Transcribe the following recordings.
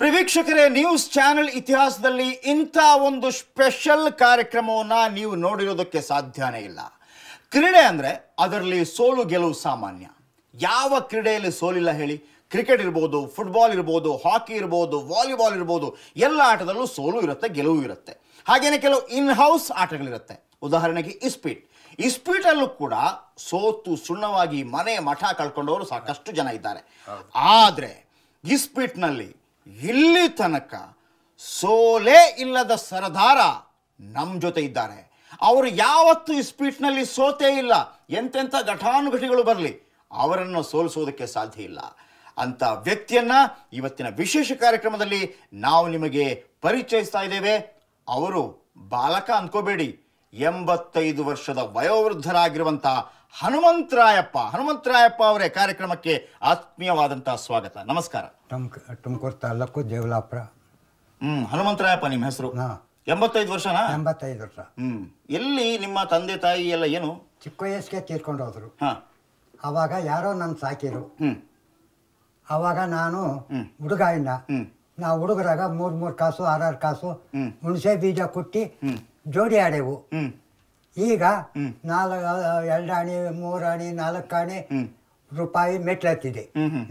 ಪ್ರಿವೀಕ್ಷಕರೇ news channel ಇತಿಹಾಸದಲ್ಲಿ ಇಂಥ ಒಂದು ಸ್ಪೆಷಲ್ ಕಾರ್ಯಕ್ರಮವನ್ನ ನೀವು ನೋಡಿರೋದಕ್ಕೆ ಸಾಧ್ಯನೇ ಇಲ್ಲ ಕ್ರೀಡೆ ಅಂದ್ರೆ ಅದರಲ್ಲಿ ಸೋಲು ಗೆಲುವು ಸಾಮಾನ್ಯ ಯಾವ ಕ್ರೀಡೆಯಲ್ಲಿ ಸೋಲಿಲ್ಲ ಹೇಳಿ ಕ್ರಿಕೆಟ್ ಇರ್ಬೋದು ಫುಟ್ಬಾಲ್ ಇರ್ಬೋದು ಹಾಕಿ ಇರ್ಬೋದು ವಾಲಿಬಾಲ್ ಇರ್ಬೋದು ಎಲ್ಲ ಆಟದಲ್ಲೂ ಸೋಲು ಇರುತ್ತೆ ಗೆಲುವು ಇರುತ್ತೆ ಹಾಗೆಯೇ ಕೆಲವು ಇನ್ ಹೌಸ್ ಆಟಗಳಿರುತ್ತೆ ಉದಾಹರಣೆಗೆ ಇಸ್ಪೀಟ್ ಇಸ್ಪೀಟಲ್ಲೂ ಕೂಡ ಸೋತು ಸುಣ್ಣವಾಗಿ ಮನೆ ಮಠ ಕಳ್ಕೊಂಡವರು ಸಾಕಷ್ಟು ಜನ ಇದ್ದಾರೆ ಆದರೆ ಇಸ್ಪೀಟ್ನಲ್ಲಿ ಇಲ್ಲಿ ತನಕ ಸೋಲೇ ಇಲ್ಲದ ಸರದಾರ ನಮ್ಮ ಜೊತೆ ಇದ್ದಾರೆ ಅವರು ಯಾವತ್ತೂ ಇಸ್ಪೀಟ್ನಲ್ಲಿ ಸೋತೇ ಇಲ್ಲ ಎಂತೆಂಥ ಘಟಾನುಘಟಿಗಳು ಬರಲಿ ಅವರನ್ನು ಸೋಲಿಸೋದಕ್ಕೆ ಸಾಧ್ಯ ಇಲ್ಲ ಅಂಥ ವ್ಯಕ್ತಿಯನ್ನ ಇವತ್ತಿನ ವಿಶೇಷ ಕಾರ್ಯಕ್ರಮದಲ್ಲಿ ನಾವು ನಿಮಗೆ ಪರಿಚಯಿಸ್ತಾ ಇದ್ದೇವೆ ಅವರು ಬಾಲಕ ಅಂದ್ಕೋಬೇಡಿ ಎಂಬತ್ತೈದು ವರ್ಷದ ವಯೋವೃದ್ಧರಾಗಿರುವಂತಹ ಹನುಮಂತರಾಯಪ್ಪ ಹನುಮಂತರಾಯಪ್ಪ ಅವರೇ ಕಾರ್ಯಕ್ರಮಕ್ಕೆ ಆತ್ಮೀಯವಾದಂತಹ ಸ್ವಾಗತ ನಮಸ್ಕಾರ ತುಮಕೂರು ತಾಲೂಕು ದೇವಲಾಪುರ ಹ್ಮ್ ಹನುಮಂತರಾಯಪ್ಪ ನಿಮ್ಮ ಹೆಸರು ಎಂಬತ್ತೈದು ವರ್ಷನಾ ಎಂಬತ್ತೈದು ವರ್ಷ ಹ್ಮ್ ಎಲ್ಲಿ ನಿಮ್ಮ ತಂದೆ ತಾಯಿ ಎಲ್ಲ ಏನು ಚಿಕ್ಕ ವಯಸ್ಸಿಗೆ ತೀರ್ಕೊಂಡು ಹೋದ್ರು ಅವಾಗ ಯಾರೋ ನನ್ನ ಸಾಕಿರು ಅವಾಗ ನಾನು ಹುಡುಗ ಇಲ್ಲ ನಾವು ಹುಡುಗರಾಗ ಮೂರ್ ಮೂರ್ ಕಾಸು ಆರಾರು ಕಾಸು ಹುಣಸೆ ಬೀಜ ಕೊಟ್ಟಿ ಜೋಡಿ ಆಡೆವು ಈಗ ನಾಲ್ಕು ಎರಡಾಣಿ ಮೂರಾಣಿ ನಾಲ್ಕಾಣಿ ರೂಪಾಯಿ ಮೆಟ್ಲತ್ತಿದೆ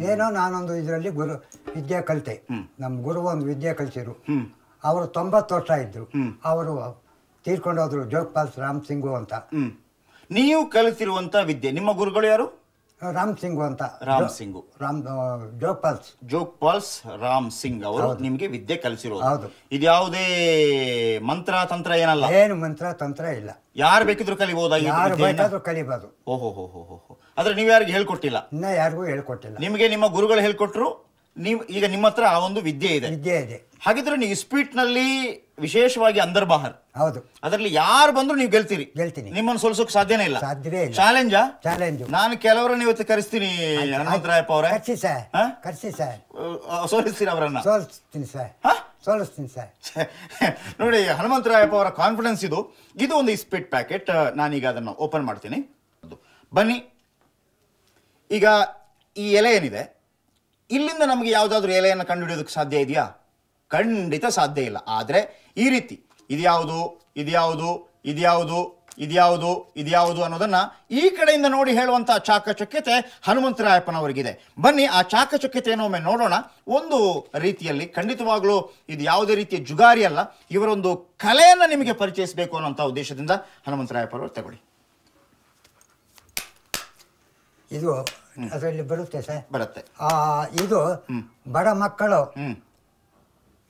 ಏನೋ ನಾನೊಂದು ಇದರಲ್ಲಿ ಗುರು ವಿದ್ಯೆ ಕಲಿತೆ ನಮ್ಮ ಗುರು ಒಂದು ವಿದ್ಯೆ ಕಲಿಸಿದ್ರು ಅವರು ತೊಂಬತ್ತು ವರ್ಷ ಇದ್ರು ಅವರು ತೀರ್ಕೊಂಡೋದ್ರು ಜೋಗ್ಪಾಲ್ ರಾಮ್ ಸಿಂಗು ಅಂತ ನೀವು ಕಲಿಸಿರುವಂತ ವಿದ್ಯೆ ನಿಮ್ಮ ಗುರುಗಳು ಯಾರು ರಾಮ್ ಸಿಂಗ್ ಅಂತ ರಾಮ್ ಸಿಂಗ್ ರಾಮ್ ಜೋಗ್ ಪಾಲ್ಸ್ ಜೋಗ್ ಪಾಲ್ಸ್ ರಾಮ್ ಸಿಂಗ್ ಅವರು ನಿಮಗೆ ವಿದ್ಯೆ ಕಲಿಸಿರೋದು ಹೌದು ಯಾವುದೇ ಮಂತ್ರ ತಂತ್ರ ಏನಲ್ಲ ಏನು ಮಂತ್ರ ತಂತ್ರ ಇಲ್ಲ ಯಾರು ಬೇಕಿದ್ರು ಕಲಿಬಹುದು ಯಾರು ಬೇಕಾದ್ರೂ ಕಲಿಬಹುದು ಓಹೋ ಹೋ ಆದ್ರೆ ನೀವು ಯಾರಿಗೂ ಹೇಳ್ಕೊಟ್ಟಿಲ್ಲ ಇನ್ನ ಯಾರಿಗೂ ಹೇಳ್ಕೊಟ್ಟಿಲ್ಲ ನಿಮಗೆ ನಿಮ್ಮ ಗುರುಗಳು ಹೇಳ್ಕೊಟ್ರು ನೀವು ಈಗ ನಿಮ್ಮ ಹತ್ರ ಆ ಒಂದು ವಿದ್ಯೆ ಇದೆ ವಿದ್ಯೆ ಇದೆ ಹಾಗಿದ್ರೆ ನೀವು ಸ್ಪೀಟ್ ನಲ್ಲಿ ವಿಶೇಷವಾಗಿ ಅಂದರ್ ಬಹಾರ್ ಹೌದು ಅದರಲ್ಲಿ ಯಾರು ಬಂದ್ರು ನೀವು ಗೆಲ್ತೀರಿ ಗೆಲ್ತೀನಿ ನಿಮ್ಮನ್ನು ಸೋಲ್ಸೋಕೆ ಸಾಧ್ಯನೇ ಇಲ್ಲ ಸಾಧ್ಯವೇ ಇಲ್ಲ ಚಾಲೆಂಜಾ ಚಾಲೆಂಜ್ ನಾನು ಕೆಲವರನ್ನ ಇವತ್ತು ಕರೆಸ್ತೀನಿ ಹನುಮಂತರಾಯಪ್ಪ ಅವರೇ ಕರ್ಸಿ ಸರ್ ಕರ್ಸಿ ಸರ್ ಸೋಲಿಸ್ತೀನಿ ಅವರನ್ನ ಸೋಲಿಸ್ತೀನಿ ಸರ್ ಸೋಲಿಸ್ತೀನಿ ಸರ್ ನೋಡಿ ಹನುಮಂತರಾಯಪ್ಪ ಅವರ ಕಾನ್ಫಿಡೆನ್ಸ್ ಇದು ಇದು ಒಂದು ಇಸ್ಪಿಟ್ ಪ್ಯಾಕೆಟ್ ನಾನೀಗ ಅದನ್ನು ಓಪನ್ ಮಾಡ್ತೀನಿ ಬನ್ನಿ ಈಗ ಈ ಎಲೆ ಏನಿದೆ ಇಲ್ಲಿಂದ ನಮಗೆ ಯಾವುದಾದ್ರೂ ಎಲೆಯನ್ನು ಕಂಡುಹಿಡಿಯೋದಕ್ಕೆ ಸಾಧ್ಯ ಇದೆಯಾ ಖಂಡಿತ ಸಾಧ್ಯ ಇಲ್ಲ ಆದರೆ ಈ ರೀತಿ ಇದ್ಯಾವುದು ಇದ್ಯಾವುದು ಇದ್ಯಾವುದು ಇದ್ಯಾವುದು ಇದ್ಯಾವುದು ಅನ್ನೋದನ್ನು ಈ ಕಡೆಯಿಂದ ನೋಡಿ ಹೇಳುವಂಥ ಚಾಕಚಕ್ಯತೆ ಹನುಮಂತರಾಯಪ್ಪನವರಿಗಿದೆ ಬನ್ನಿ ಆ ಚಾಕಚಕ್ಯತೆಯನ್ನು ಒಮ್ಮೆ ನೋಡೋಣ ಒಂದು ರೀತಿಯಲ್ಲಿ ಖಂಡಿತವಾಗಲೂ ಇದು ಯಾವುದೇ ರೀತಿಯ ಜುಗಾರಿ ಅಲ್ಲ ಇವರೊಂದು ಕಲೆಯನ್ನು ನಿಮಗೆ ಪರಿಚಯಿಸಬೇಕು ಅನ್ನೋಂಥ ಉದ್ದೇಶದಿಂದ ಹನುಮಂತರಾಯಪ್ಪನವರು ತಗೊಳ್ಳಿ ಇದು ಅದರಲ್ಲಿ ಬರುತ್ತೆ ಸರ್ ಬರುತ್ತೆ ಇದು ಬಡ ಮಕ್ಕಳು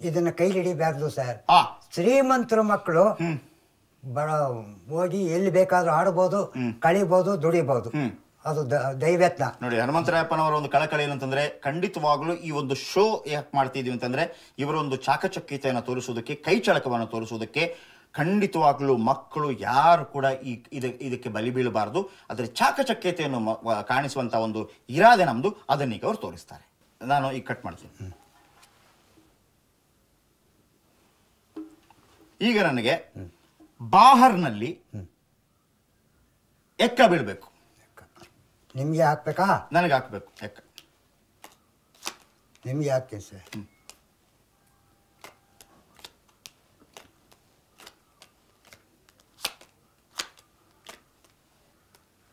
ಇದನ್ನ ಕೈಲಿ ಹಿಡಿಬಾರ್ದು ಸರ್ ಆ ಶ್ರೀಮಂತರ ಮಕ್ಕಳು ಬಡ ಹೋಗಿ ಎಲ್ಲಿ ಬೇಕಾದ್ರೂ ಆಡಬಹುದು ಕಳಿಬಹುದು ದುಡಿಬಹುದು ಅದು ದೈವತ್ನ ನೋಡಿ ಹನುಮಂತರಾಯಪ್ಪನವರ ಒಂದು ಕಳಕಳಿ ಏನಂತಂದ್ರೆ ಖಂಡಿತವಾಗ್ಲೂ ಈ ಒಂದು ಶೋ ಯಾಕೆ ಮಾಡ್ತಿದೀವಿ ಅಂತಂದ್ರೆ ಇವರ ಒಂದು ಚಾಕಚಕ್ಯತೆಯನ್ನು ತೋರಿಸೋದಕ್ಕೆ ಕೈ ಚಳಕವನ್ನು ತೋರಿಸೋದಕ್ಕೆ ಖಂಡಿತವಾಗ್ಲೂ ಮಕ್ಕಳು ಯಾರು ಕೂಡ ಈ ಇದಕ್ಕೆ ಬಲಿ ಬೀಳಬಾರದು ಅದರ ಚಾಕಚಕ್ಯತೆಯನ್ನು ಕಾಣಿಸುವಂತ ಒಂದು ಇರಾದೆ ನಮ್ದು ಅದನ್ನೀಗ ಅವ್ರು ತೋರಿಸ್ತಾರೆ ನಾನು ಈಗ ಕಟ್ ಮಾಡ್ತೀನಿ ಈಗ ನನಗೆ ಬಾಹರ್ನಲ್ಲಿ ಎಕ್ಕ ಬೀಳ್ಬೇಕು ನಿಮಗೆ ಹಾಕ್ಬೇಕಾ ನನಗೆ ಹಾಕ್ಬೇಕು ಎಕ್ಕ ನಿಮ್ಗೆ ಹಾಕ್ತೀನಿ ಸರ್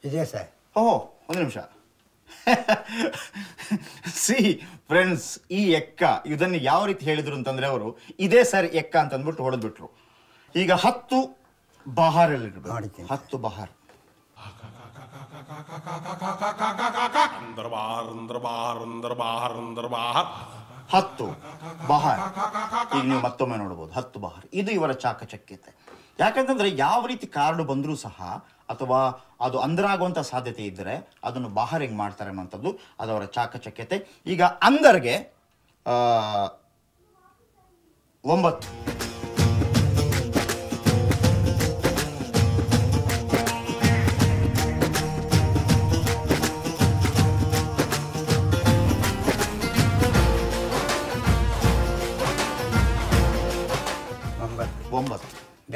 ಇದೆಯಾ ಸರ್ ಓಹೋ ಒಂದು ನಿಮಿಷ ಸಿ ಫ್ರೆಂಡ್ಸ್ ಈ ಎಕ್ಕ ಇದನ್ನು ಯಾವ ರೀತಿ ಹೇಳಿದ್ರು ಅಂತಂದ್ರೆ ಅವರು ಇದೇ ಸರ್ ಎಕ್ಕ ಅಂದ್ಬಿಟ್ಟು ಹೊಡೆದ್ಬಿಟ್ರು ಈಗ ಹತ್ತು ಬಹಾರ ಹತ್ತು ಬಹಾರ್ ಹತ್ತು ಬಹಾರ್ ಈಗ ನೀವು ಮತ್ತೊಮ್ಮೆ ನೋಡಬಹುದು ಹತ್ತು ಬಹಾರ್ ಇದು ಇವರ ಚಾಕಚಕ್ಯತೆ ಯಾಕಂತಂದ್ರೆ ಯಾವ ರೀತಿ ಕಾರ್ಡು ಬಂದರೂ ಸಹ ಅಥವಾ ಅದು ಅಂದರಾಗುವಂಥ ಸಾಧ್ಯತೆ ಇದ್ದರೆ ಅದನ್ನು ಬಾಹರ್ ಹೆಂಗ್ ಮಾಡ್ತಾರೆ ಅನ್ನೋಂಥದ್ದು ಅದವರ ಚಾಕಚಕ್ಯತೆ ಈಗ ಅಂದರ್ಗೆ ಒಂಬತ್ತು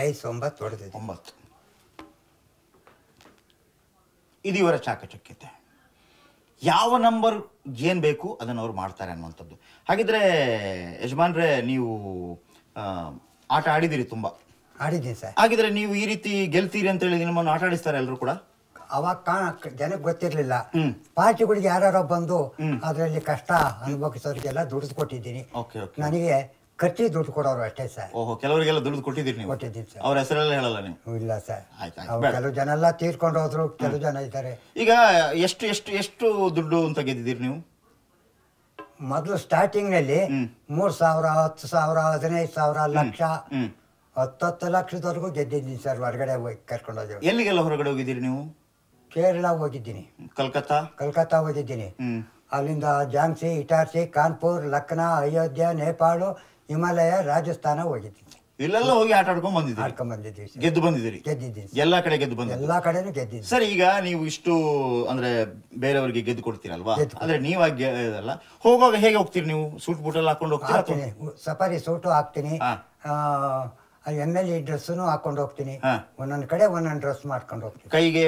ವಯಸ್ಸು ಒಂಬತ್ತು ಹೊಡೆದಿದೆ ಒಂಬತ್ತು ಇದು ಇವರ ಚಾಕಚಕ್ಯತೆ ಯಾವ ನಂಬರ್ ಏನು ಬೇಕು ಅದನ್ನು ಅವ್ರು ಮಾಡ್ತಾರೆ ಅನ್ನುವಂಥದ್ದು ಹಾಗಿದ್ರೆ ಯಜಮಾನ್ರೆ ನೀವು ಆಟ ಆಡಿದಿರಿ ತುಂಬ ಆಡಿದ್ದೀನಿ ಸರ್ ಹಾಗಿದ್ರೆ ನೀವು ಈ ರೀತಿ ಗೆಲ್ತೀರಿ ಅಂತ ಹೇಳಿ ನಿಮ್ಮನ್ನು ಆಟ ಆಡಿಸ್ತಾರೆ ಎಲ್ಲರೂ ಕೂಡ ಅವಾಗ ಕಾಣ ಜನಕ್ಕೆ ಗೊತ್ತಿರಲಿಲ್ಲ ಪಾರ್ಟಿಗಳಿಗೆ ಯಾರ್ಯಾರೋ ಬಂದು ಅದರಲ್ಲಿ ಕಷ್ಟ ಅನುಭವಿಸೋರಿಗೆಲ್ಲ ದುಡಿಸ್ಕೊಟ್ಟಿದ್ದೀನಿ ಕೊಟ್ಟಿದ್ದೀನಿ ನನಗೆ ಕಟ್ಟಿ ದುಡ್ಡು ಕೊಡೋರು ಅಷ್ಟೇ ಸರ್ ಓಹೋ ಕೆಲವರಿಗೆಲ್ಲ ದುಡ್ಡು ಕೊಟ್ಟಿದ್ದೀರಿ ನೀವು ಕೊಟ್ಟಿದ್ದೀವಿ ಸರ್ ಅವ್ರ ಹೆಸರೆಲ್ಲ ಹೇಳಲ್ಲ ನೀವು ಇಲ್ಲ ಸರ್ ಆಯ್ತು, ಕೆಲವು ಜನ ಎಲ್ಲ ತೀರ್ಕೊಂಡು ಹೋದ್ರು ಕೆಲವು ಜನ ಇದ್ದಾರೆ ಈಗ ಎಷ್ಟು ಎಷ್ಟು ಎಷ್ಟು ದುಡ್ಡು ಅಂತ ಗೆದ್ದಿದ್ದೀರಿ ನೀವು ಮೊದಲು ಸ್ಟಾರ್ಟಿಂಗ್ನಲ್ಲಿ ನಲ್ಲಿ ಮೂರು ಸಾವಿರ ಹತ್ತು ಸಾವಿರ ಹದಿನೈದು ಸಾವಿರ ಲಕ್ಷ ಲಕ್ಷದವರೆಗೂ ಗೆದ್ದಿದ್ದೀನಿ ಸರ್ ಹೊರಗಡೆ ಹೋಗಿ ಕರ್ಕೊಂಡು ಹೋದ್ರು ಎಲ್ಲಿಗೆಲ್ಲ ಹೊರಗಡೆ ಹೋಗಿದ್ದೀರಿ ನೀವು ಕೇರಳ ಹೋಗಿದ್ದೀನಿ ಕಲ್ಕತ್ತಾ ಕಲ್ಕತ್ತಾ ಹೋಗಿದ್ದೀನಿ ಅಲ್ಲಿಂದ ಝಾನ್ಸಿ ಇಟಾರ್ಸಿ ಕಾನ್ಪುರ್ ಲಕ್ನಾ ಅಯೋಧ್ಯ ನೇಪಾಳ ಹಿಮಾಲಯ ರಾಜಸ್ಥಾನ ಹೋಗಿದ್ದೀನಿ ಇಲ್ಲೆಲ್ಲ ಹೋಗಿ ಆಟ ಆಡ್ಕೊಂಡ್ ಬಂದಿದ್ದೀವಿ ಗೆದ್ದು ಬಂದಿದ್ದೀರಿ ಗೆದ್ದಿದ್ದೀನಿ ಎಲ್ಲಾ ಕಡೆ ಗೆದ್ದು ಬಂದ ಎಲ್ಲಾ ಕಡೆನೂ ಗೆದ್ದಿದ್ದೀನಿ ಸರ್ ಈಗ ನೀವು ಇಷ್ಟು ಅಂದ್ರೆ ಬೇರೆಯವರಿಗೆ ಗೆದ್ದು ಕೊಡ್ತೀರಲ್ವಾ ಅಂದ್ರೆ ನೀವಾಗಿ ಅಲ್ಲ ಹೋಗುವಾಗ ಹೇಗೆ ಹೋಗ್ತೀರಿ ನೀವು ಸೂಟ್ ಬೂಟ್ ಎಲ್ಲ ಹಾಕೊಂಡು ಹೋಗ್ತೀರಾ ಸಫಾರಿ ಸೂಟು ಹಾಕ್ತೀನಿ ಆ ಎಮ್ ಎಲ್ ಇ ಡ್ರೆಸ್ಸನ್ನು ಹಾಕೊಂಡು ಹೋಗ್ತೀನಿ ಒಂದೊಂದ್ ಒಂದೊಂದು ಕಡೆ ಒಂದೊಂದು ಡ್ರೆಸ್ ಮಾಡ್ಕೊಂಡು ಹೋಗ್ತೀನಿ ಕೈಗೆ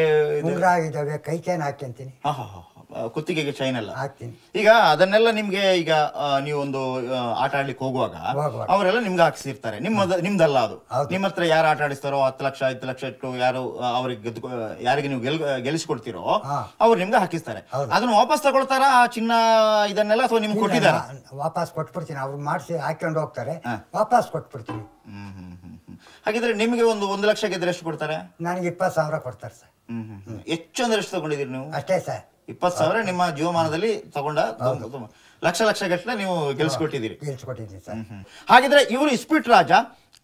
ಉಂಗುರ ಇದಾವೆ ಕೈ ಚೈನ್ ಹಾಕ್ಕೊಂತೀನಿ ಕುತ್ತಿಗೆಗೆ ಚೈನ್ ಎಲ್ಲ ಹಾಕ್ತೀನಿ ಈಗ ಅದನ್ನೆಲ್ಲ ನಿಮ್ಗೆ ಈಗ ನೀವೊಂದು ಆಟ ಆಡ್ಲಿಕ್ಕೆ ಹೋಗುವಾಗ ಅವರೆಲ್ಲ ನಿಮ್ಗೆ ಹಾಕಿಸಿರ್ತಾರೆ ನಿಮ್ಮದ ನಿಮ್ದಲ್ಲ ಅದು ನಿಮ್ಮ ಹತ್ರ ಯಾರು ಆಟ ಆಡಿಸ್ತಾರೋ ಹತ್ತು ಲಕ್ಷ ಐದು ಲಕ್ಷ ಇಟ್ಟು ಯಾರು ಅವ್ರಿಗೆ ಯಾರಿಗೆ ನೀವು ಗೆಲ್ ಅವ್ರು ನಿಮ್ಗೆ ಹಾಕಿಸ್ತಾರೆ ಅದನ್ನ ವಾಪಸ್ ತಗೊಳ್ತಾರ ಆ ಚಿನ್ನ ಇದನ್ನೆಲ್ಲ ಅಥವಾ ನಿಮ್ಗೆ ಕೊಟ್ಟಿದ್ದಾರೆ ವಾಪಸ್ ಕೊಟ್ಬಿಡ್ತೀನಿ ಅವ್ರು ಮಾಡಿಸಿ ಹಾಕೊಂಡು ಹೋಗ್ತಾರೆ ವಾಪಸ್ ಕೊಟ್ಬಿಡ್ತೀನಿ ಹಾಗಿದ್ರೆ ನಿಮಗೆ ಒಂದು ಒಂದು ಲಕ್ಷ ಗೆದ್ರೆ ಎಷ್ಟು ಕೊಡ್ತಾರೆ ನನಗೆ ಇಪ್ಪತ್ತು ಸಾವಿರ ಕೊಡ್ತಾರೆ ಸರ್ ಹ್ಮ್ ಅಂದ್ರೆ ಎಷ್ಟು ತಗೊಂಡಿದ್ದೀರಿ ನೀವು ಅಷ್ಟೇ ಸರ್ ಇಪ್ಪತ್ತು ಸಾವಿರ ನಿಮ್ಮ ಜೀವಮಾನದಲ್ಲಿ ತಗೊಂಡ ಲಕ್ಷ ಲಕ್ಷ ನೀವು ಗೆಲ್ಸ್ಕೊಟ್ಟಿದ್ದೀರಿ ಹಾಗಿದ್ರೆ ಇವರು ಇಸ್ಪಿಟ್ ರಾಜ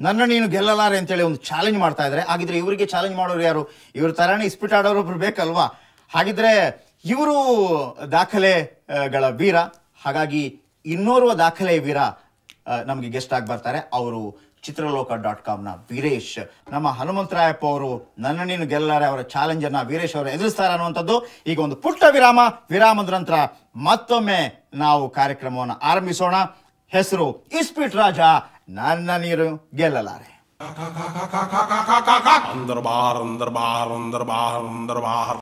ನನ್ನ ನೀನು ಗೆಲ್ಲಲಾರೆ ಹೇಳಿ ಒಂದು ಚಾಲೆಂಜ್ ಮಾಡ್ತಾ ಇದ್ರೆ ಹಾಗಿದ್ರೆ ಇವರಿಗೆ ಚಾಲೆಂಜ್ ಮಾಡೋರು ಯಾರು ಇವ್ರ ತರಾನೇ ಇಸ್ಪಿಟ್ ಆಡೋರು ಬೇಕಲ್ವಾ ಹಾಗಿದ್ರೆ ಇವರು ದಾಖಲೆಗಳ ವೀರ ಹಾಗಾಗಿ ಇನ್ನೋರ್ವ ದಾಖಲೆ ವೀರ ನಮಗೆ ಗೆಸ್ಟ್ ಆಗಿ ಬರ್ತಾರೆ ಅವರು ಚಿತ್ರಲೋಕ ಡಾಟ್ ಕಾಮ್ನ ವೀರೇಶ್ ನಮ್ಮ ಹನುಮಂತರಾಯಪ್ಪ ಅವರು ನನ್ನ ನೀನು ಗೆಲ್ಲಲಾರೆ ಅವರ ಅನ್ನ ವೀರೇಶ್ ಅವರು ಎದುರಿಸ್ತಾರೆ ಅನ್ನುವಂಥದ್ದು ಈಗ ಒಂದು ಪುಟ್ಟ ವಿರಾಮ ವಿರಾಮದ ನಂತರ ಮತ್ತೊಮ್ಮೆ ನಾವು ಕಾರ್ಯಕ್ರಮವನ್ನು ಆರಂಭಿಸೋಣ ಹೆಸರು ಇಸ್ಪೀಟ್ ರಾಜ ನನ್ನ ನೀರು ಗೆಲ್ಲಲಾರೆ ಬಾರ್ ಬಾರ್ ಬಾರ್